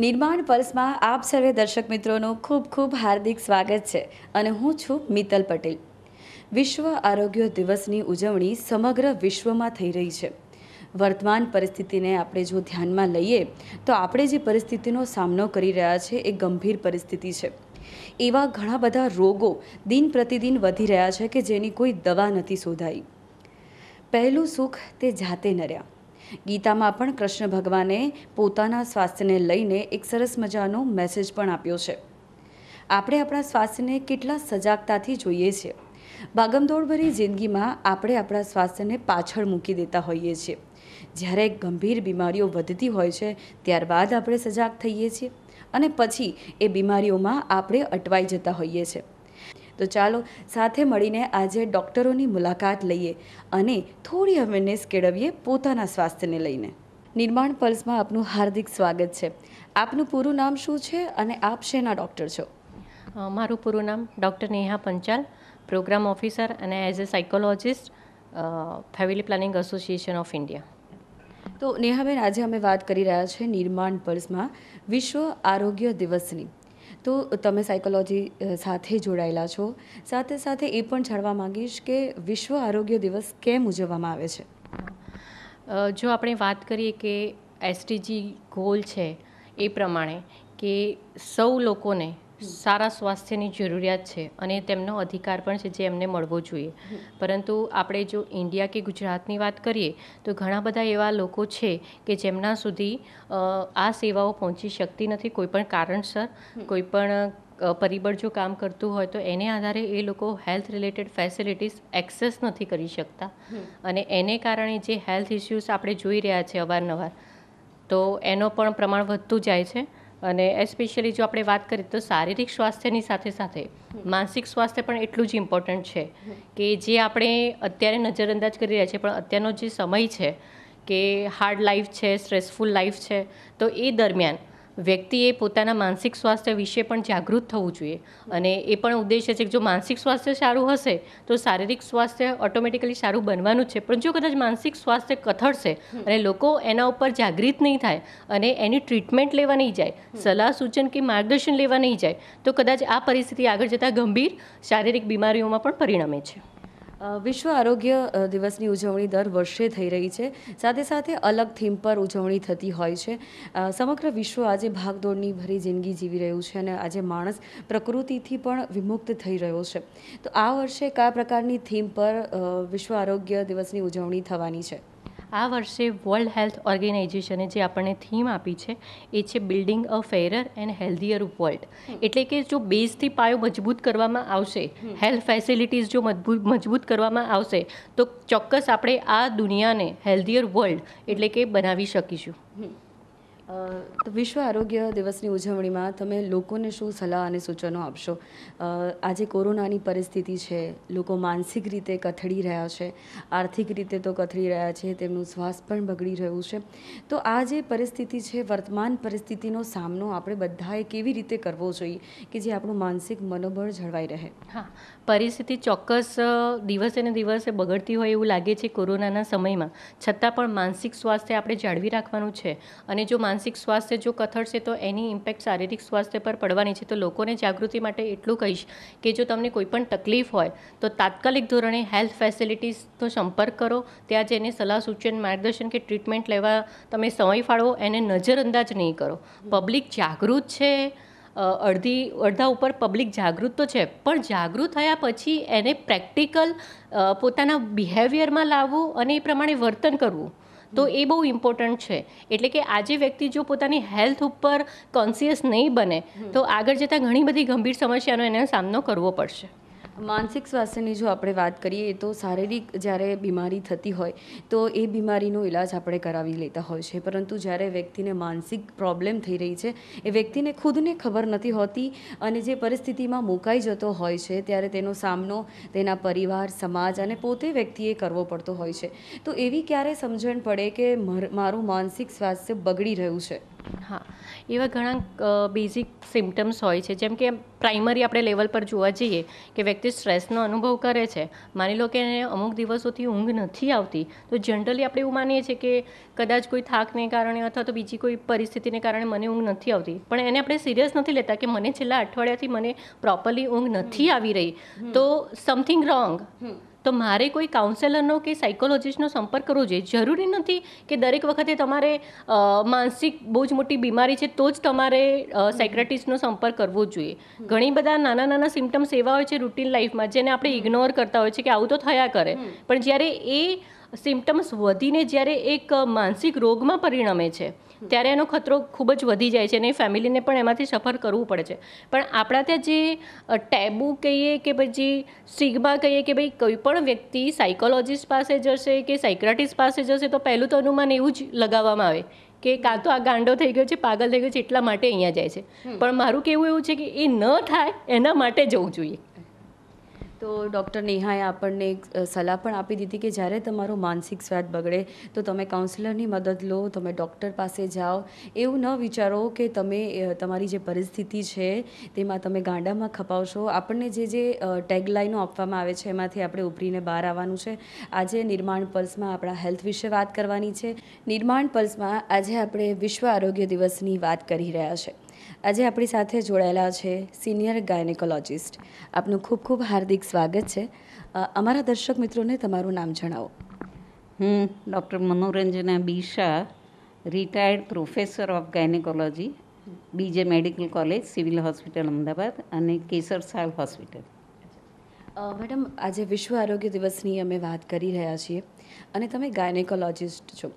નિર્માણ પલ્સમાં આપ સર્વે દર્શક મિત્રોનું ખૂબ ખૂબ હાર્દિક સ્વાગત છે અને હું છું મિતલ પટેલ વિશ્વ આરોગ્ય દિવસની ઉજવણી સમગ્ર વિશ્વમાં થઈ રહી છે વર્તમાન પરિસ્થિતિને આપણે જો ધ્યાનમાં લઈએ તો આપણે જે પરિસ્થિતિનો સામનો કરી રહ્યા છે એ ગંભીર પરિસ્થિતિ છે એવા ઘણા બધા રોગો દિન પ્રતિદિન વધી રહ્યા છે કે જેની કોઈ દવા નથી શોધાઈ પહેલું સુખ તે જાતે નર્યા ગીતામાં પણ કૃષ્ણ ભગવાને પોતાના સ્વાસ્થ્યને લઈને એક સરસ મજાનો મેસેજ પણ આપ્યો છે આપણે આપણા સ્વાસ્થ્યને કેટલા સજાગતાથી જોઈએ છીએ ભાગમદોડભરી જિંદગીમાં આપણે આપણા સ્વાસ્થ્યને પાછળ મૂકી દેતા હોઈએ છીએ જ્યારે ગંભીર બીમારીઓ વધતી હોય છે ત્યારબાદ આપણે સજાગ થઈએ છીએ અને પછી એ બીમારીઓમાં આપણે અટવાઈ જતા હોઈએ છીએ તો ચાલો સાથે મળીને આજે ડૉક્ટરોની મુલાકાત લઈએ અને થોડી અવેરનેસ કેળવીએ પોતાના સ્વાસ્થ્યને લઈને નિર્માણ પલ્સમાં આપનું હાર્દિક સ્વાગત છે આપનું પૂરું નામ શું છે અને આપ શેના ડૉક્ટર છો મારું પૂરું નામ doctor Neha Panchal programme officer અને as a psychologist family planning association of India તો નેહાબેન આજે અમે વાત કરી રહ્યા છે નિર્માણ પલ્સમાં વિશ્વ આરોગ્ય દિવસની તો તમે સાયકોલોજી સાથે જોડાયેલા છો સાથે સાથે એ પણ જાણવા માગીશ કે વિશ્વ આરોગ્ય દિવસ કેમ ઉજવવામાં આવે છે જો આપણે વાત કરીએ કે એસટીજી ગોલ છે એ પ્રમાણે કે સૌ લોકોને સારા સ્વાસ્થ્યની જરૂરિયાત છે અને તેમનો અધિકાર પણ છે જે એમને મળવો જોઈએ પરંતુ આપણે જો ઇન્ડિયા કે ગુજરાતની વાત કરીએ તો ઘણા બધા એવા લોકો છે કે જેમના સુધી આ સેવાઓ પહોંચી શકતી નથી કોઈપણ કારણસર કોઈપણ પરિબળ જો કામ કરતું હોય તો એને આધારે એ લોકો હેલ્થ રિલેટેડ ફેસિલિટીઝ એક્સેસ નથી કરી શકતા અને એને કારણે જે હેલ્થ ઇસ્યુઝ આપણે જોઈ રહ્યા છે અવારનવાર તો એનો પણ પ્રમાણ વધતું જાય છે અને એસ્પેશિયલી જો આપણે વાત કરીએ તો શારીરિક સ્વાસ્થ્યની સાથે સાથે માનસિક સ્વાસ્થ્ય પણ એટલું જ ઇમ્પોર્ટન્ટ છે કે જે આપણે અત્યારે નજરઅંદાજ કરી રહ્યા છીએ પણ અત્યારનો જે સમય છે કે હાર્ડ લાઈફ છે સ્ટ્રેસફુલ લાઈફ છે તો એ દરમિયાન વ્યક્તિએ પોતાના માનસિક સ્વાસ્થ્ય વિશે પણ જાગૃત થવું જોઈએ અને એ પણ ઉદ્દેશ્ય છે કે જો માનસિક સ્વાસ્થ્ય સારું હશે તો શારીરિક સ્વાસ્થ્ય ઓટોમેટિકલી સારું બનવાનું છે પણ જો કદાચ માનસિક સ્વાસ્થ્ય કથળશે અને લોકો એના ઉપર જાગૃત નહીં થાય અને એની ટ્રીટમેન્ટ લેવા નહીં જાય સલાહ સૂચન કે માર્ગદર્શન લેવા નહીં જાય તો કદાચ આ પરિસ્થિતિ આગળ જતાં ગંભીર શારીરિક બીમારીઓમાં પણ પરિણમે છે વિશ્વ આરોગ્ય દિવસની ઉજવણી દર વર્ષે થઈ રહી છે સાથે સાથે અલગ થીમ પર ઉજવણી થતી હોય છે સમગ્ર વિશ્વ આજે ભાગદોડની ભરી જિંદગી જીવી રહ્યું છે અને આજે માણસ પ્રકૃતિથી પણ વિમુક્ત થઈ રહ્યો છે તો આ વર્ષે કયા પ્રકારની થીમ પર વિશ્વ આરોગ્ય દિવસની ઉજવણી થવાની છે આ વર્ષે વર્લ્ડ હેલ્થ ઓર્ગેનાઇઝેશને જે આપણને થીમ આપી છે એ છે building a fairer and healthier world એટલે કે જો બેઝથી પાયો મજબૂત કરવામાં આવશે હેલ્થ ફેસિલિટીઝ જો મજબૂત મજબૂત કરવામાં આવશે તો ચોક્કસ આપણે આ દુનિયાને હેલ્ધીયર વર્લ્ડ એટલે કે બનાવી શકીશું તો વિશ્વ આરોગ્ય દિવસની ઉજવણીમાં તમે લોકોને શું સલાહ અને સૂચનો આપશો આજે કોરોનાની પરિસ્થિતિ છે લોકો માનસિક રીતે કથળી રહ્યા છે આર્થિક રીતે તો કથળી રહ્યા છે તેમનું શ્વાસ પણ બગડી રહ્યું છે તો આ જે પરિસ્થિતિ છે વર્તમાન પરિસ્થિતિનો સામનો આપણે બધાએ કેવી રીતે કરવો જોઈએ કે જે આપણું માનસિક મનોબળ જળવાઈ રહે હા પરિસ્થિતિ ચોક્કસ દિવસે ને દિવસે બગડતી હોય એવું લાગે છે કોરોનાના સમયમાં છતાં પણ માનસિક સ્વાસ્થ્ય આપણે જાળવી રાખવાનું છે અને જો માનસિક સ્વાસ્થ્ય જો કથળશે તો એની ઇમ્પેક્ટ શારીરિક સ્વાસ્થ્ય પર પડવાની છે તો લોકોને જાગૃતિ માટે એટલું કહીશ કે જો તમને કોઈપણ તકલીફ હોય તો તાત્કાલિક ધોરણે હેલ્થ ફેસિલિટીઝનો સંપર્ક કરો ત્યાં જઈને સલાહ સૂચન માર્ગદર્શન કે ટ્રીટમેન્ટ લેવા તમે સમય ફાળવો એને નજરઅંદાજ નહીં કરો પબ્લિક જાગૃત છે અડધી અડધા ઉપર પબ્લિક જાગૃત તો છે પણ જાગૃત થયા પછી એને પ્રેક્ટિકલ પોતાના બિહેવિયરમાં લાવવું અને એ પ્રમાણે વર્તન કરવું તો એ બહુ ઇમ્પોર્ટન્ટ છે એટલે કે આજે વ્યક્તિ જો પોતાની હેલ્થ ઉપર કોન્સિયસ નહીં બને તો આગળ જતાં ઘણી બધી ગંભીર સમસ્યાનો એને સામનો કરવો પડશે માનસિક સ્વાસ્થ્યની જો આપણે વાત કરીએ તો શારીરિક જ્યારે બીમારી થતી હોય તો એ બીમારીનો ઈલાજ આપણે કરાવી લેતા હોય છે પરંતુ જ્યારે વ્યક્તિને માનસિક પ્રોબ્લેમ થઈ રહી છે એ વ્યક્તિને ખુદને ખબર નથી હોતી અને જે પરિસ્થિતિમાં મુકાઈ જતો હોય છે ત્યારે તેનો સામનો તેના પરિવાર સમાજ અને પોતે વ્યક્તિએ કરવો પડતો હોય છે તો એવી ક્યારે સમજણ પડે કે મારું માનસિક સ્વાસ્થ્ય બગડી રહ્યું છે હા એવા ઘણા બેઝિક સિમ્ટમ્સ હોય છે જેમ કે પ્રાઇમરી આપણે લેવલ પર જોવા જઈએ કે વ્યક્તિ સ્ટ્રેસનો અનુભવ કરે છે માની લો કે એને અમુક દિવસોથી ઊંઘ નથી આવતી તો જનરલી આપણે એવું માનીએ છીએ કે કદાચ કોઈ થાકને કારણે અથવા તો બીજી કોઈ પરિસ્થિતિને કારણે મને ઊંઘ નથી આવતી પણ એને આપણે સિરિયસ નથી લેતા કે મને છેલ્લા અઠવાડિયાથી મને પ્રોપરલી ઊંઘ નથી આવી રહી તો સમથિંગ રોંગ તો મારે કોઈ કાઉન્સેલરનો કે સાયકોલોજિસ્ટનો સંપર્ક કરવો જોઈએ જરૂરી નથી કે દરેક વખતે તમારે માનસિક બહુ જ મોટી બીમારી છે તો જ તમારે સાયક્રેટિસ્ટનો સંપર્ક કરવો જોઈએ ઘણી બધા નાના નાના સિમ્ટમ્સ એવા હોય છે રૂટીન લાઈફમાં જેને આપણે ઇગ્નોર કરતા હોય છે કે આવું તો થયા કરે પણ જ્યારે એ સિમ્ટમ્સ વધીને જ્યારે એક માનસિક રોગમાં પરિણમે છે ત્યારે એનો ખતરો ખૂબ જ વધી જાય છે અને ફેમિલીને પણ એમાંથી સફર કરવું પડે છે પણ આપણા ત્યાં જે ટેબુ કહીએ કે પછી સિગ્મા કહીએ કે ભાઈ કોઈ પણ વ્યક્તિ સાયકોલોજીસ્ટ પાસે જશે કે સાયક્રાટિસ્ટ પાસે જશે તો પહેલું તો અનુમાન એવું જ લગાવવામાં આવે કે કાં તો આ ગાંડો થઈ ગયો છે પાગલ થઈ ગયો છે એટલા માટે અહીંયા જાય છે પણ મારું કેવું એવું છે કે એ ન થાય એના માટે જવું જોઈએ તો ડૉક્ટર નેહાએ આપણને એક સલાહ પણ આપી દીધી કે જ્યારે તમારો માનસિક સ્વાદ બગડે તો તમે કાઉન્સિલરની મદદ લો તમે ડૉક્ટર પાસે જાઓ એવું ન વિચારો કે તમે તમારી જે પરિસ્થિતિ છે તેમાં તમે ગાંડામાં ખપાવશો આપણને જે જે ટેગલાઈનો આપવામાં આવે છે એમાંથી આપણે ઉભરીને બહાર આવવાનું છે આજે નિર્માણ પલ્સમાં આપણા હેલ્થ વિશે વાત કરવાની છે નિર્માણ પલ્સમાં આજે આપણે વિશ્વ આરોગ્ય દિવસની વાત કરી રહ્યા છે આજે આપણી સાથે જોડાયેલા છે સિનિયર ગાયનેકોલોજિસ્ટ આપનું ખૂબ ખૂબ હાર્દિક સ્વાગત છે અમારા દર્શક મિત્રોને તમારું નામ જણાવો હું doctor Manoranjana Bisha retired professor of gynaecology BJ medical college civil hospital Ahmedabad અને કેસર સાલ હોસ્પિટલ મેડમ આજે વિશ્વ આરોગ્ય દિવસની અમે વાત કરી રહ્યા છીએ અને તમે ગાયનેકોલોજિસ્ટ છો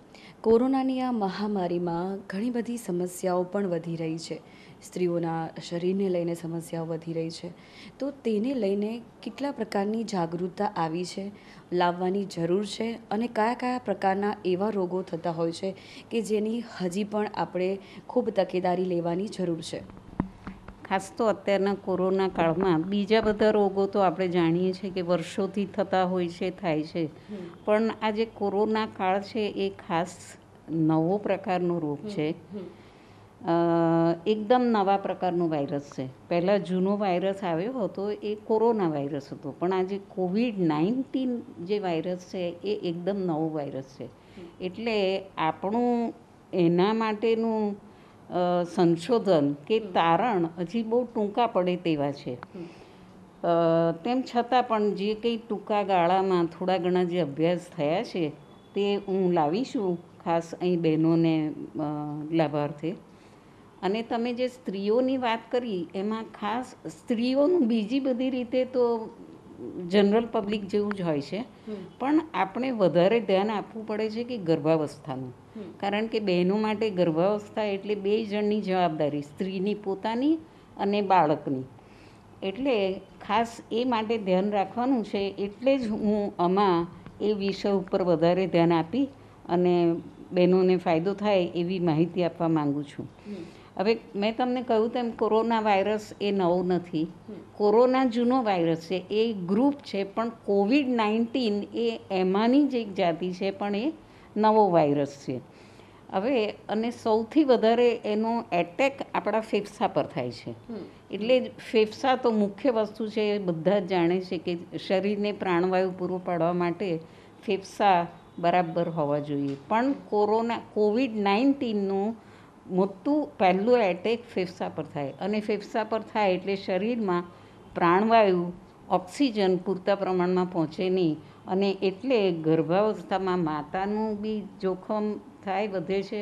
કોરોનાની આ મહામારીમાં ઘણી બધી સમસ્યાઓ પણ વધી રહી છે સ્ત્રીઓના શરીરને લઈને સમસ્યાઓ વધી રહી છે તો તેને લઈને કેટલા પ્રકારની જાગૃતતા આવી છે લાવવાની જરૂર છે અને કયા કયા પ્રકારના એવા રોગો થતા હોય છે કે જેની હજી પણ આપણે ખૂબ તકેદારી લેવાની જરૂર છે ખાસ તો અત્યારના કોરોના કાળમાં બીજા બધા રોગો તો આપણે જાણીએ છીએ કે વર્ષોથી થતા હોય છે થાય છે પણ આ જે કોરોના કાળ છે એ ખાસ નવો પ્રકારનો રોગ છે એકદમ નવા પ્રકારનું વાયરસ છે પહેલાં જૂનો વાયરસ આવ્યો હતો એ કોરોના વાયરસ હતો પણ આજે કોવિડ નાઇન્ટીન જે વાયરસ છે એ એકદમ નવો વાયરસ છે એટલે આપણું એના માટેનું સંશોધન કે તારણ હજી બહુ ટૂંકા પડે તેવા છે તેમ છતાં પણ જે કંઈ ટૂંકા ગાળામાં થોડા ઘણા જે અભ્યાસ થયા છે તે હું લાવીશું ખાસ અહીં બહેનોને લાભાર્થે અને તમે જે સ્ત્રીઓની વાત કરી એમાં ખાસ સ્ત્રીઓનું બીજી બધી રીતે તો જનરલ પબ્લિક જેવું જ હોય છે પણ આપણે વધારે ધ્યાન આપવું પડે છે કે ગર્ભાવસ્થાનું કારણ કે બહેનો માટે ગર્ભાવસ્થા એટલે બે જણની જવાબદારી સ્ત્રીની પોતાની અને બાળકની એટલે ખાસ એ માટે ધ્યાન રાખવાનું છે એટલે જ હું આમાં એ વિષય ઉપર વધારે ધ્યાન આપી અને બહેનોને ફાયદો થાય એવી માહિતી આપવા માગું છું હવે મેં તમને કહ્યું તેમ કોરોના વાયરસ એ નવો નથી કોરોના જૂનો વાયરસ છે એ ગ્રુપ છે પણ કોવિડ નાઇન્ટીન એ એમાંની જ એક જાતિ છે પણ એ નવો વાયરસ છે હવે અને સૌથી વધારે એનો એટેક આપણા ફેફસા પર થાય છે એટલે ફેફસા તો મુખ્ય વસ્તુ છે એ બધા જ જાણે છે કે શરીરને પ્રાણવાયુ પૂરો પાડવા માટે ફેફસા બરાબર હોવા જોઈએ પણ કોરોના કોવિડ નાઇન્ટીનનું મોટું પહેલું એટેક ફેફસા પર થાય અને ફેફસા પર થાય એટલે શરીરમાં પ્રાણવાયુ ઓક્સિજન પૂરતા પ્રમાણમાં પહોંચે નહીં અને એટલે ગર્ભાવસ્થામાં માતાનું બી જોખમ થાય વધે છે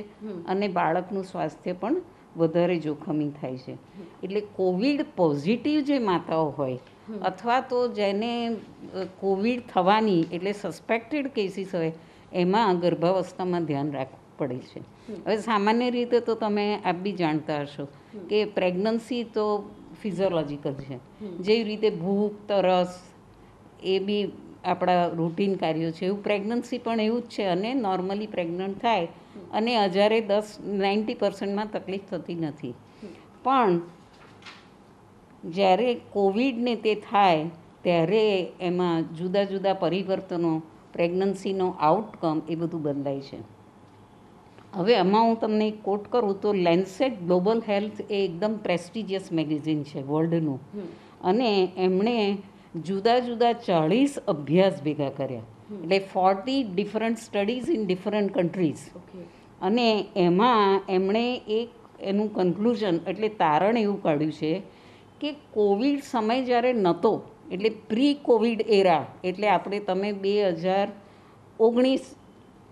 અને બાળકનું સ્વાસ્થ્ય પણ વધારે જોખમી થાય છે એટલે કોવિડ પોઝિટિવ જે માતાઓ હોય અથવા તો જેને કોવિડ થવાની એટલે સસ્પેક્ટેડ કેસીસ હોય એમાં ગર્ભાવસ્થામાં ધ્યાન રાખવું પડે છે હવે સામાન્ય રીતે તો તમે આપ બી જાણતા હશો કે પ્રેગ્નન્સી તો ફિઝિયોલોજીકલ છે જેવી રીતે ભૂખ તરસ એ બી આપણા રૂટીન કાર્યો છે એવું પ્રેગ્નન્સી પણ એવું જ છે અને નોર્મલી પ્રેગ્નન્ટ થાય અને હજારે દસ નાઇન્ટી પર્સન્ટમાં તકલીફ થતી નથી પણ જ્યારે કોવિડને તે થાય ત્યારે એમાં જુદા જુદા પરિવર્તનો પ્રેગ્નન્સીનો આઉટકમ એ બધું બદલાય છે હવે આમાં હું તમને એક કોટ કરું તો લેન્સેટ ગ્લોબલ હેલ્થ એ એકદમ પ્રેસ્ટિજિયસ મેગેઝિન છે વર્લ્ડનું અને એમણે જુદા જુદા ચાળીસ અભ્યાસ ભેગા કર્યા એટલે forty different studies in different countries અને એમાં એમણે એક એનું કન્ક્લુઝન એટલે તારણ એવું કાઢ્યું છે કે કોવિડ સમય જ્યારે નહોતો એટલે પ્રી કોવિડ એરા એટલે આપણે તમે બે હજાર ઓગણીસ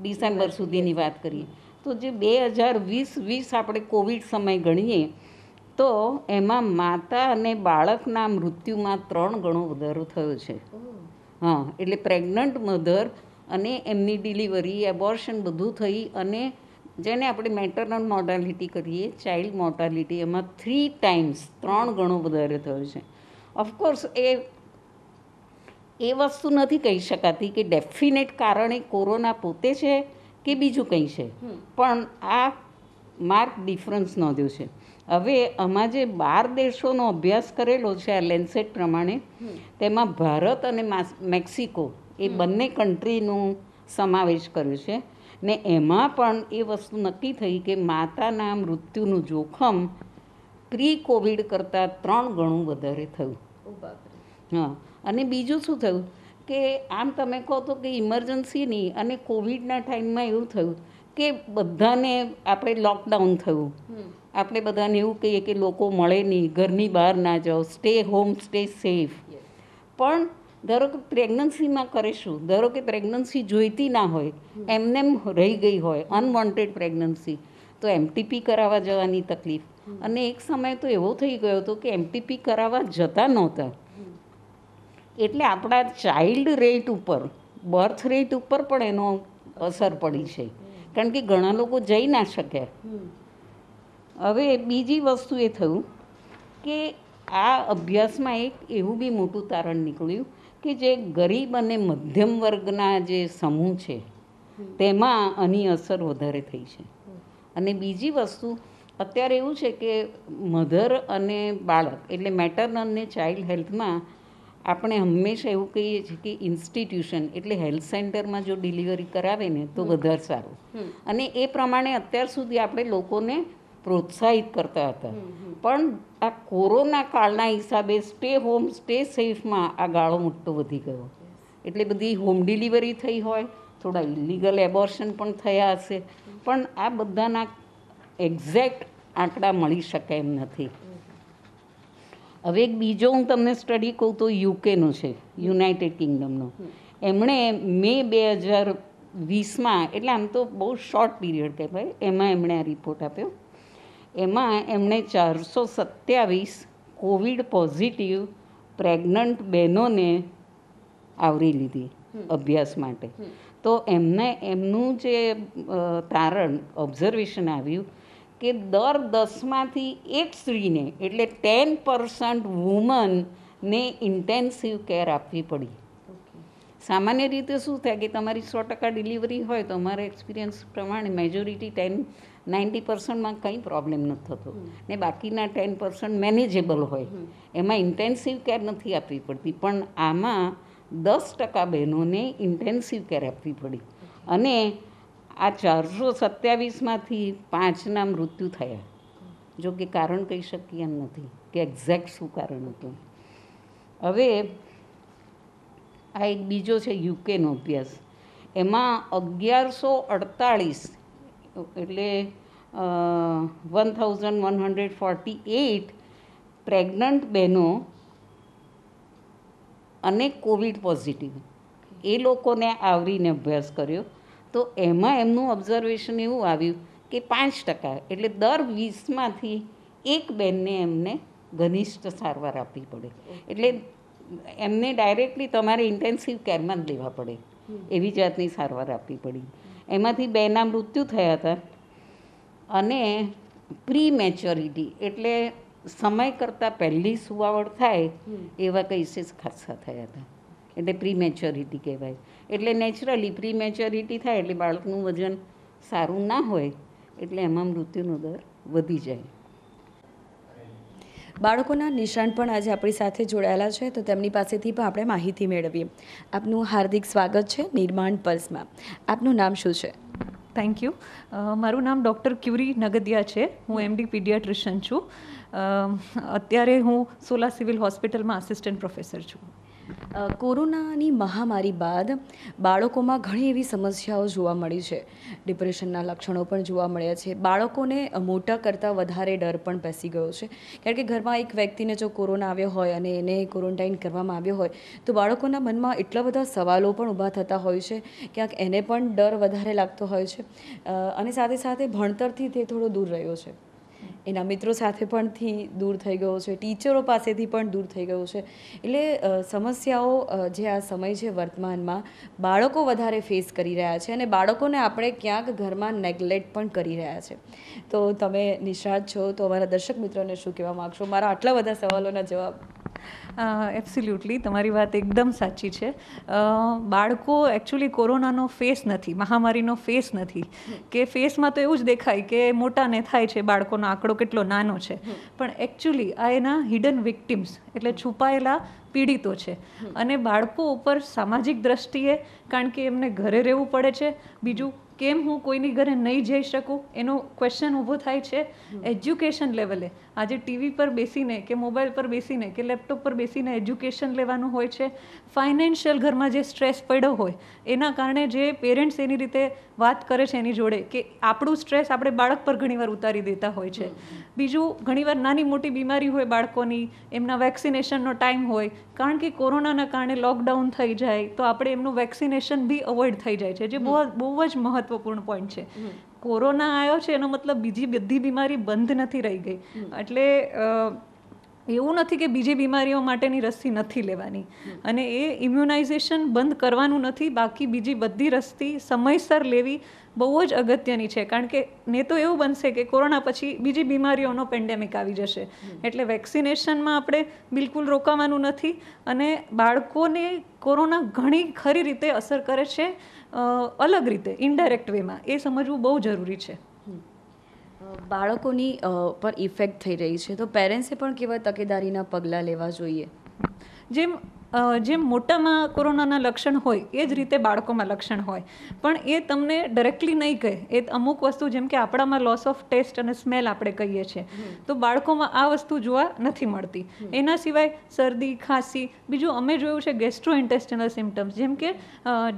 ડિસેમ્બર સુધીની વાત કરીએ તો જે બે હજાર વીસ વીસ આપણે કોવિડ સમય ગણીએ તો એમાં માતા અને બાળકના મૃત્યુમાં ત્રણ ગણો વધારો થયો છે હા એટલે પ્રેગ્નન્ટ મધર અને એમની ડિલિવરી એબોર્શન બધું થઈ અને જેને આપણે મેટરનલ મોર્ટાલિટી કરીએ ચાઇલ્ડ મોર્ટાલિટી એમાં થ્રી ટાઈમ્સ ત્રણ ગણો વધારે થયો છે ઓફકોર્સ એ એ વસ્તુ નથી કહી શકાતી કે ડેફિનેટ કારણે કોરોના પોતે છે કે બીજું કંઈ છે પણ આ માર્ક ડિફરન્સ નોંધ્યો છે હવે આમાં જે બાર દેશોનો અભ્યાસ કરેલો છે આ લેન્સેટ પ્રમાણે તેમાં ભારત અને મેક્સિકો એ બંને કન્ટ્રીનું સમાવેશ કર્યો છે ને એમાં પણ એ વસ્તુ નક્કી થઈ કે માતાના મૃત્યુનું જોખમ પ્રી કોવિડ કરતાં ત્રણ ગણું વધારે થયું હા અને બીજું શું થયું કે આમ તમે કહો તો કે ઇમરજન્સી નહીં અને કોવિડના ટાઈમમાં એવું થયું કે બધાને આપણે લોકડાઉન થયું આપણે બધાને એવું કહીએ કે લોકો મળે નહીં ઘરની બહાર ના જાઓ સ્ટે હોમ સ્ટે સેફ પણ ધારો કે પ્રેગ્નન્સીમાં કરીશું ધારો કે પ્રેગ્નન્સી જોઈતી ના હોય એમનેમ રહી ગઈ હોય અનવોન્ટેડ પ્રેગ્નન્સી તો એમટીપી કરાવવા જવાની તકલીફ અને એક સમય તો એવો થઈ ગયો હતો કે એમટીપી કરાવવા જતા નહોતા એટલે આપણા ચાઇલ્ડ રેટ ઉપર બર્થ રેટ ઉપર પણ એનો અસર પડી છે કારણ કે ઘણા લોકો જઈ ના શકે હવે બીજી વસ્તુ એ થયું કે આ અભ્યાસમાં એક એવું બી મોટું તારણ નીકળ્યું કે જે ગરીબ અને મધ્યમ વર્ગના જે સમૂહ છે તેમાં આની અસર વધારે થઈ છે અને બીજી વસ્તુ અત્યારે એવું છે કે મધર અને બાળક એટલે મેટર્ન અને ચાઇલ્ડ હેલ્થમાં આપણે હંમેશા એવું કહીએ છીએ કે ઇન્સ્ટિટ્યુશન એટલે હેલ્થ સેન્ટરમાં જો ડિલિવરી કરાવે ને તો વધારે સારું અને એ પ્રમાણે અત્યાર સુધી આપણે લોકોને પ્રોત્સાહિત કરતા હતા પણ આ કોરોના કાળના હિસાબે સ્ટે હોમ સ્ટે સેફમાં આ ગાળો મોટો વધી ગયો એટલે બધી હોમ ડિલિવરી થઈ હોય થોડા ઇલીગલ એબોર્શન પણ થયા હશે પણ આ બધાના એક્ઝેક્ટ આંકડા મળી શકે એમ નથી હવે એક બીજો હું તમને સ્ટડી કહું તો યુકેનો છે યુનાઇટેડ કિંગડમનો એમણે મે બે હજાર વીસમાં એટલે આમ તો બહુ શોર્ટ પીરિયડ ભાઈ એમાં એમણે આ રિપોર્ટ આપ્યો એમાં એમણે ચારસો સત્યાવીસ કોવિડ પોઝિટિવ પ્રેગ્નન્ટ બહેનોને આવરી લીધી અભ્યાસ માટે તો એમને એમનું જે તારણ ઓબ્ઝર્વેશન આવ્યું કે દર દસમાંથી એક સ્ત્રીને એટલે ટેન પર્સન્ટ વુમનને ઇન્ટેન્સિવ કેર આપવી પડી સામાન્ય રીતે શું થાય કે તમારી સો ટકા ડિલિવરી હોય તો અમારા એક્સપિરિયન્સ પ્રમાણે મેજોરિટી ટેન નાઇન્ટી પર્સન્ટમાં કંઈ પ્રોબ્લેમ નથી થતો ને બાકીના ટેન પર્સન્ટ મેનેજેબલ હોય એમાં ઇન્ટેન્સિવ કેર નથી આપવી પડતી પણ આમાં દસ ટકા બહેનોને ઇન્ટેન્સિવ કેર આપવી પડી અને આ ચારસો સત્યાવીસમાંથી પાંચના મૃત્યુ થયા જો કે કારણ કહી શકીએ એમ નથી કે એક્ઝેક્ટ શું કારણ હતું હવે આ એક બીજો છે યુકેનો અભ્યાસ એમાં અગિયારસો અડતાળીસ એટલે one thousand one hundred forty eight pregnant બહેનો અને કોવિડ પોઝિટિવ એ લોકોને આવરીને અભ્યાસ કર્યો તો એમાં એમનું ઓબ્ઝર્વેશન એવું આવ્યું કે પાંચ ટકા એટલે દર વીસમાંથી એક બેનને એમને ઘનિષ્ઠ સારવાર આપવી પડે એટલે એમને ડાયરેક્ટલી તમારે ઇન્ટેન્સિવ કેરમાં જ લેવા પડે એવી જાતની સારવાર આપવી પડી એમાંથી બેના મૃત્યુ થયા હતા અને પ્રી મેચ્યોરિટી એટલે સમય કરતાં પહેલી સુવાવડ થાય એવા કેસીસ ખાસ્સા થયા હતા એટલે પ્રીમેચ્યોરિટી કહેવાય એટલે નેચરલી પ્રીમેચ્યોરિટી થાય એટલે બાળકનું વજન સારું ના હોય એટલે એમાં મૃત્યુનો દર વધી જાય બાળકોના નિષ્ણાંત પણ આજે આપણી સાથે જોડાયેલા છે તો તેમની પાસેથી પણ આપણે માહિતી મેળવીએ આપનું હાર્દિક સ્વાગત છે નિર્માણ પલ્સમાં આપનું નામ શું છે થેન્ક યુ મારું નામ ડૉક્ટર ક્યુરી નગદિયા છે હું એમડી પીડિયાટ્રિશિયન છું અત્યારે હું સોલા સિવિલ હોસ્પિટલમાં આસિસ્ટન્ટ પ્રોફેસર છું કોરોનાની મહામારી બાદ બાળકોમાં ઘણી એવી સમસ્યાઓ જોવા મળી છે ડિપ્રેશનના લક્ષણો પણ જોવા મળ્યા છે બાળકોને મોટા કરતાં વધારે ડર પણ બેસી ગયો છે કારણ કે ઘરમાં એક વ્યક્તિને જો કોરોના આવ્યો હોય અને એને ક્વોરન્ટાઇન કરવામાં આવ્યો હોય તો બાળકોના મનમાં એટલા બધા સવાલો પણ ઊભા થતા હોય છે ક્યાંક એને પણ ડર વધારે લાગતો હોય છે અને સાથે સાથે ભણતરથી તે થોડો દૂર રહ્યો છે એના મિત્રો સાથે પણથી દૂર થઈ ગયો છે ટીચરો પાસેથી પણ દૂર થઈ ગયો છે એટલે સમસ્યાઓ જે આ સમય છે વર્તમાનમાં બાળકો વધારે ફેસ કરી રહ્યા છે અને બાળકોને આપણે ક્યાંક ઘરમાં નેગ્લેક્ટ પણ કરી રહ્યા છે તો તમે નિષ્ણાત છો તો અમારા દર્શક મિત્રોને શું કહેવા માગશો મારા આટલા બધા સવાલોના જવાબ એબ્સોલ્યુટલી તમારી વાત એકદમ સાચી છે બાળકો એકચ્યુઅલી કોરોનાનો ફેસ નથી મહામારીનો ફેસ નથી કે ફેસમાં તો એવું જ દેખાય કે મોટાને થાય છે બાળકોનો આંકડો કેટલો નાનો છે પણ એકચ્યુઅલી આ એના હિડન વિક્ટિમ્સ એટલે છુપાયેલા પીડિતો છે અને બાળકો ઉપર સામાજિક દ્રષ્ટિએ કારણ કે એમને ઘરે રહેવું પડે છે બીજું કેમ હું કોઈની ઘરે નહીં જઈ શકું એનો ક્વેશ્ચન ઊભો થાય છે એજ્યુકેશન લેવલે આજે ટીવી પર બેસીને કે મોબાઈલ પર બેસીને કે લેપટોપ પર બેસીને એજ્યુકેશન લેવાનું હોય છે ફાઇનાન્શિયલ ઘરમાં જે સ્ટ્રેસ પડ્યો હોય એના કારણે જે પેરેન્ટ્સ એની રીતે વાત કરે છે એની જોડે કે આપણું સ્ટ્રેસ આપણે બાળક પર ઘણીવાર ઉતારી દેતા હોય છે બીજું ઘણીવાર નાની મોટી બીમારી હોય બાળકોની એમના વેક્સિનેશનનો ટાઈમ હોય કારણ કે કોરોનાના કારણે લોકડાઉન થઈ જાય તો આપણે એમનું વેક્સિનેશન બી અવોઇડ થઈ જાય છે જે બહુ બહુ જ મહત્વપૂર્ણ પોઈન્ટ છે કોરોના આવ્યો છે એનો મતલબ બીજી બધી બીમારી બંધ નથી રહી ગઈ એટલે એવું નથી કે બીજી બીમારીઓ માટેની રસી નથી લેવાની અને એ ઇમ્યુનાઇઝેશન બંધ કરવાનું નથી બાકી બીજી બધી રસી સમયસર લેવી બહુ જ અગત્યની છે કારણ કે ને તો એવું બનશે કે કોરોના પછી બીજી બીમારીઓનો પેન્ડેમિક આવી જશે એટલે વેક્સિનેશનમાં આપણે બિલકુલ રોકાવાનું નથી અને બાળકોને કોરોના ઘણી ખરી રીતે અસર કરે છે અલગ રીતે ઇન્ડાયરેક્ટ વેમાં એ સમજવું બહુ જરૂરી છે બાળકોની પર ઇફેક્ટ થઈ રહી છે તો પેરેન્ટ્સે પણ કેવા તકેદારીના પગલાં લેવા જોઈએ જેમ જેમ મોટામાં કોરોનાના લક્ષણ હોય એ જ રીતે બાળકોમાં લક્ષણ હોય પણ એ તમને ડાયરેક્ટલી નહીં કહે એ અમુક વસ્તુ જેમ કે આપણામાં લોસ ઓફ ટેસ્ટ અને સ્મેલ આપણે કહીએ છીએ તો બાળકોમાં આ વસ્તુ જોવા નથી મળતી એના સિવાય શરદી ખાંસી બીજું અમે જોયું છે ગેસ્ટ્રો ઇન્ટેસ્ટિનલ સિમ્ટમ્સ જેમ કે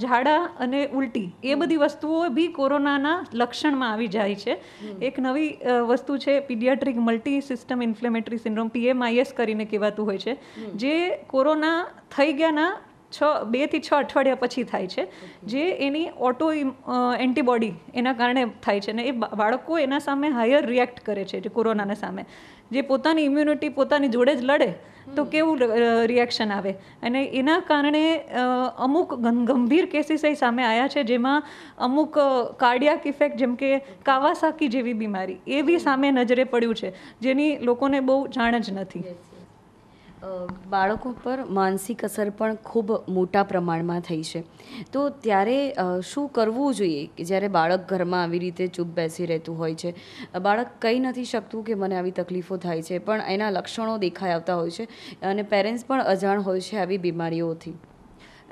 ઝાડા અને ઉલટી એ બધી વસ્તુઓ બી કોરોનાના લક્ષણમાં આવી જાય છે એક નવી વસ્તુ છે paediatric multi system inflammatory syndrome PMIS કરીને કહેવાતું હોય છે જે કોરોના થઈ ગયાના છ બેથી છ અઠવાડિયા પછી થાય છે જે એની ઓટો એન્ટીબોડી એના કારણે થાય છે અને એ બાળકો એના સામે હાયર રિએક્ટ કરે છે જે કોરોનાના સામે જે પોતાની ઇમ્યુનિટી પોતાની જોડે જ લડે તો કેવું રિએક્શન આવે અને એના કારણે અમુક ગંભીર કેસીસ એ સામે આવ્યા છે જેમાં અમુક કાર્ડિયાક ઇફેક્ટ જેમ કે કાવાસાકી જેવી બીમારી એ બી સામે નજરે પડ્યું છે જેની લોકોને બહુ જાણ જ નથી બાળકો પર માનસિક અસર પણ ખૂબ મોટા પ્રમાણમાં થઈ છે તો ત્યારે શું કરવું જોઈએ કે જ્યારે બાળક ઘરમાં આવી રીતે ચૂપ બેસી રહેતું હોય છે બાળક કહી નથી શકતું કે મને આવી તકલીફો થાય છે પણ એના લક્ષણો દેખાઈ આવતા હોય છે અને પેરેન્ટ્સ પણ અજાણ હોય છે આવી બીમારીઓથી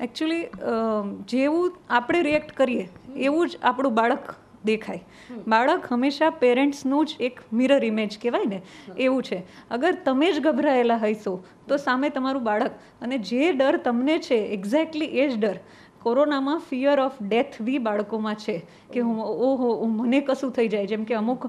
એકચ્યુઅલી જેવું આપણે રિએક્ટ કરીએ એવું જ આપણું બાળક દેખાય બાળક હંમેશા પેરેન્ટ્સનું જ એક મિરર ઇમેજ કહેવાય ને એવું છે અગર તમે જ ગભરાયેલા હશો તો સામે તમારું બાળક અને જે ડર તમને છે એક્ઝેક્ટલી એ જ ડર કોરોનામાં ફિયર ઓફ ડેથ બી બાળકોમાં છે કે હું ઓહો મને કશું થઈ જાય જેમ કે અમુક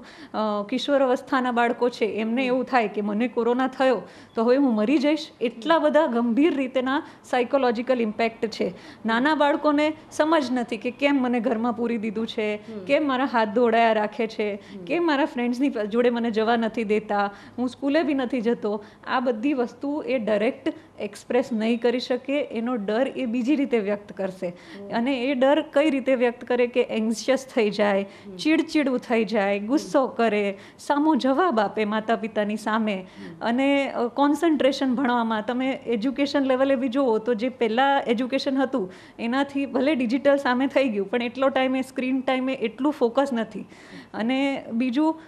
કિશોર અવસ્થાના બાળકો છે એમને એવું થાય કે મને કોરોના થયો તો હવે હું મરી જઈશ એટલા બધા ગંભીર રીતેના સાયકોલોજીકલ ઇમ્પેક્ટ છે નાના બાળકોને સમજ નથી કે કેમ મને ઘરમાં પૂરી દીધું છે કેમ મારા હાથ ધોડાયા રાખે છે કેમ મારા ફ્રેન્ડ્સની જોડે મને જવા નથી દેતા હું સ્કૂલે બી નથી જતો આ બધી વસ્તુ એ ડાયરેક્ટ એક્સપ્રેસ નહીં કરી શકે એનો ડર એ બીજી રીતે વ્યક્ત કરશે અને એ ડર કઈ રીતે વ્યક્ત કરે કે એન્ઝિયસ થઈ જાય ચીડચીડું થઈ જાય ગુસ્સો કરે સામો જવાબ આપે માતા પિતાની સામે અને કોન્સન્ટ્રેશન ભણવામાં તમે એજ્યુકેશન લેવલે બી જુઓ તો જે પહેલાં એજ્યુકેશન હતું એનાથી ભલે ડિજિટલ સામે થઈ ગયું પણ એટલો ટાઈમે સ્ક્રીન ટાઈમે એટલું ફોકસ નથી અને બીજું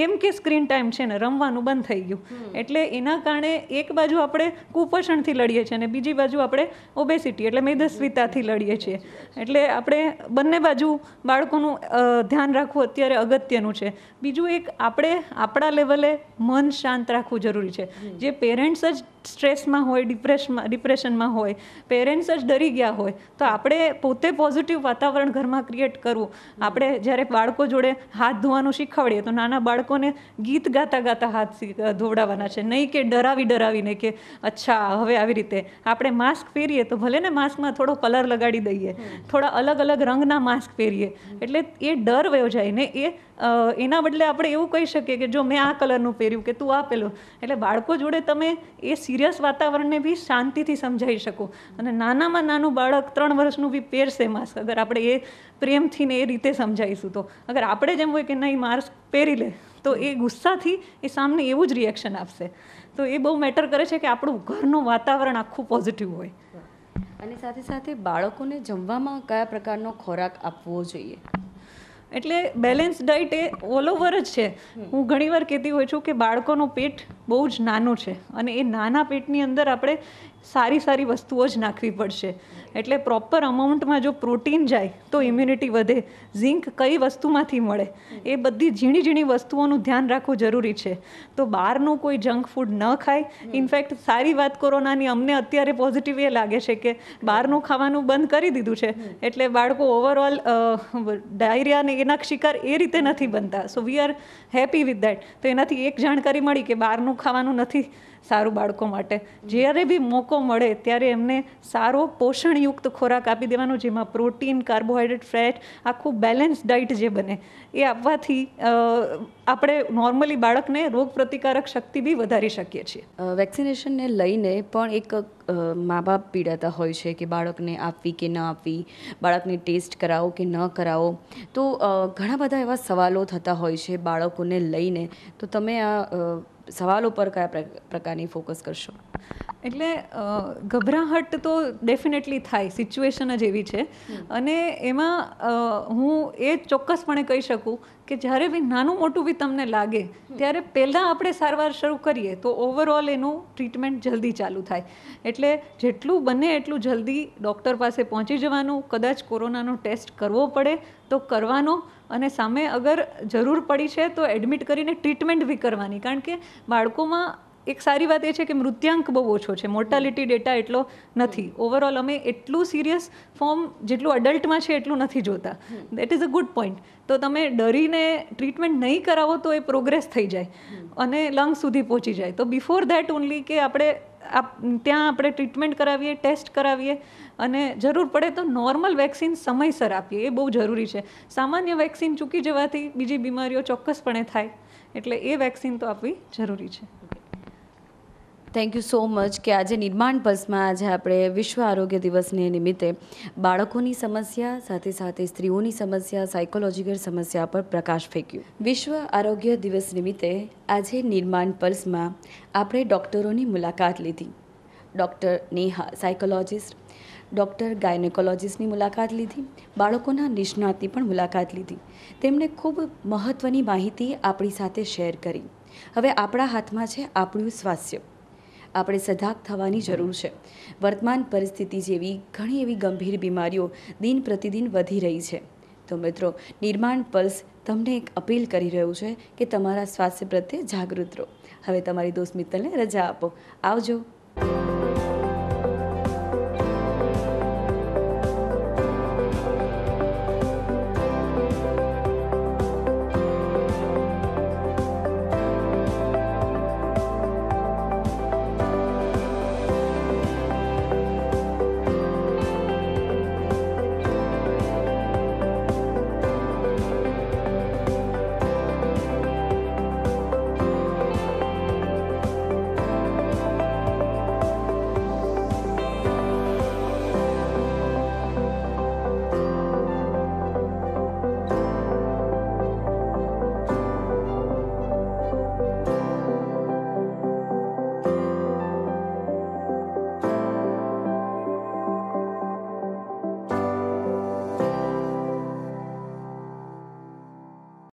કેમ કે સ્ક્રીન ટાઈમ છે ને રમવાનું બંધ થઈ ગયું એટલે એના કારણે એક બાજુ આપણે કુપોષણથી લડીએ છીએ અને બીજી બાજુ આપણે ઓબેસિટી એટલે મેદસ્વીતાથી લડીએ છીએ એટલે આપણે બંને બાજુ બાળકોનું ધ્યાન રાખવું અત્યારે અગત્યનું છે બીજું એક આપણે આપણા લેવલે મન શાંત રાખવું જરૂરી છે જે પેરેન્ટ્સ જ સ્ટ્રેસમાં હોય ડિપ્રેશમાં ડિપ્રેશનમાં હોય પેરેન્ટ્સ જ ડરી ગયા હોય તો આપણે પોતે પોઝિટિવ વાતાવરણ ઘરમાં ક્રિએટ કરવું આપણે જ્યારે બાળકો જોડે હાથ ધોવાનું શીખવાડીએ તો નાના બાળકોને ગીત ગાતા ગાતા હાથ ધોવડાવવાના છે નહીં કે ડરાવી ડરાવીને કે અચ્છા હવે આવી રીતે આપણે માસ્ક પહેરીએ તો ભલે ને માસ્કમાં થોડો કલર લગાડી દઈએ થોડા અલગ અલગ રંગના માસ્ક પહેરીએ એટલે એ ડર વયો જાય ને એ એના બદલે આપણે એવું કહી શકીએ કે જો મેં આ કલરનું પહેર્યું કે તું આ પેલું એટલે બાળકો જોડે તમે એ સિરિયસ વાતાવરણને બી શાંતિથી સમજાવી શકો અને નાનામાં નાનું બાળક ત્રણ વર્ષનું બી પહેરશે માસ્ક અગર આપણે એ પ્રેમથી ને એ રીતે સમજાવીશું તો અગર આપણે જેમ હોય કે નહીં માસ્ક પહેરી લે તો એ ગુસ્સાથી એ સામને એવું જ રિએક્શન આપશે તો એ બહુ મેટર કરે છે કે આપણું ઘરનું વાતાવરણ આખું પોઝિટિવ હોય અને સાથે સાથે બાળકોને જમવામાં કયા પ્રકારનો ખોરાક આપવો જોઈએ એટલે બેલેન્સ ડાયટ એ ઓલ ઓવર જ છે હું ઘણીવાર કહેતી હોઉં છું કે બાળકોનું પેટ બહુ જ નાનું છે અને એ નાના પેટની અંદર આપણે સારી સારી વસ્તુઓ જ નાખવી પડશે એટલે પ્રોપર અમાઉન્ટમાં જો પ્રોટીન જાય તો ઇમ્યુનિટી વધે ઝિંક કઈ વસ્તુમાંથી મળે એ બધી ઝીણી ઝીણી વસ્તુઓનું ધ્યાન રાખવું જરૂરી છે તો બહારનું કોઈ જંક ફૂડ ન ખાય ઇનફેક્ટ સારી વાત કોરોનાની અમને અત્યારે પોઝિટિવ એ લાગે છે કે બહારનું ખાવાનું બંધ કરી દીધું છે એટલે બાળકો ઓવરઓલ ડાયરિયા ને એના શિકાર એ રીતે નથી બનતા so we are happy with that તો એનાથી એક જાણકારી મળી કે બહારનું ખાવાનું નથી સારું બાળકો માટે જ્યારે બી મોકો મળે ત્યારે એમને સારો પોષણ પોષણયુક્ત ખોરાક આપી દેવાનો જેમાં પ્રોટીન કાર્બોહાઈડ્રેટ ફેટ આખું બેલેન્સ ડાયટ જે બને એ આપવાથી આપણે નોર્મલી બાળકને રોગ પ્રતિકારક શક્તિ બી વધારી શકીએ છીએ વેક્સિનેશનને લઈને પણ એક મા બાપ પીડાતા હોય છે કે બાળકને આપવી કે ન આપવી બાળકને ટેસ્ટ કરાવો કે ન કરાવો તો ઘણા બધા એવા સવાલો થતા હોય છે બાળકોને લઈને તો તમે આ સવાલો પર કયા પ્રકારની ફોકસ કરશો એટલે ગભરાહટ તો ડેફિનેટલી થાય સિચ્યુએશન જ એવી છે અને એમાં હું એ ચોક્કસપણે કહી શકું કે જ્યારે બી નાનું મોટું બી તમને લાગે ત્યારે પહેલાં આપણે સારવાર શરૂ કરીએ તો ઓવરઓલ એનું ટ્રીટમેન્ટ જલ્દી ચાલુ થાય એટલે જેટલું બને એટલું જલ્દી ડૉક્ટર પાસે પહોંચી જવાનું કદાચ કોરોનાનો ટેસ્ટ કરવો પડે તો કરવાનો અને સામે અગર જરૂર પડી છે તો એડમિટ કરીને ટ્રીટમેન્ટ બી કરવાની કારણ કે બાળકોમાં એક સારી વાત એ છે કે મૃત્યાંક બહુ ઓછો છે મોર્ટાલિટી ડેટા એટલો નથી ઓવરઓલ અમે એટલું સિરિયસ ફોર્મ જેટલું અડલ્ટમાં છે એટલું નથી જોતા that is a good point તો તમે ડરીને ટ્રીટમેન્ટ નહીં કરાવો તો એ પ્રોગ્રેસ થઈ જાય અને લંગ સુધી પહોંચી જાય તો બિફોર ધેટ ઓનલી કે આપણે ત્યાં આપણે ટ્રીટમેન્ટ કરાવીએ ટેસ્ટ કરાવીએ અને જરૂર પડે તો નોર્મલ વેક્સિન સમયસર આપીએ એ બહુ જરૂરી છે સામાન્ય વેક્સિન ચૂકી જવાથી બીજી બીમારીઓ ચોક્કસપણે થાય એટલે એ વેક્સિન તો આપવી જરૂરી છે થેન્ક યુ સો મચ કે આજે નિર્માણ પલ્સમાં આજે આપણે વિશ્વ આરોગ્ય દિવસને નિમિત્તે બાળકોની સમસ્યા સાથે સાથે સ્ત્રીઓની સમસ્યા સાયકોલોજીકલ સમસ્યા પર પ્રકાશ ફેંક્યું વિશ્વ આરોગ્ય દિવસ નિમિત્તે આજે નિર્માણ પલ્સમાં આપણે ડૉક્ટરોની મુલાકાત લીધી ડૉક્ટર નેહા સાયકોલોજિસ્ટ ડૉક્ટર ગાયનેકોલોજિસ્ટની મુલાકાત લીધી બાળકોના નિષ્ણાતની પણ મુલાકાત લીધી તેમણે ખૂબ મહત્ત્વની માહિતી આપણી સાથે શેર કરી હવે આપણા હાથમાં છે આપણું સ્વાસ્થ્ય આપણે સજાગ થવાની જરૂર છે વર્તમાન પરિસ્થિતિ જેવી ઘણી એવી ગંભીર બીમારીઓ દિન પ્રતિદિન વધી રહી છે તો મિત્રો નિર્માણ પલ્સ તમને એક અપીલ કરી રહ્યું છે કે તમારા સ્વાસ્થ્ય પ્રત્યે જાગૃત રહો હવે તમારી દોસ્ત મિત્તલને રજા આપો આવજો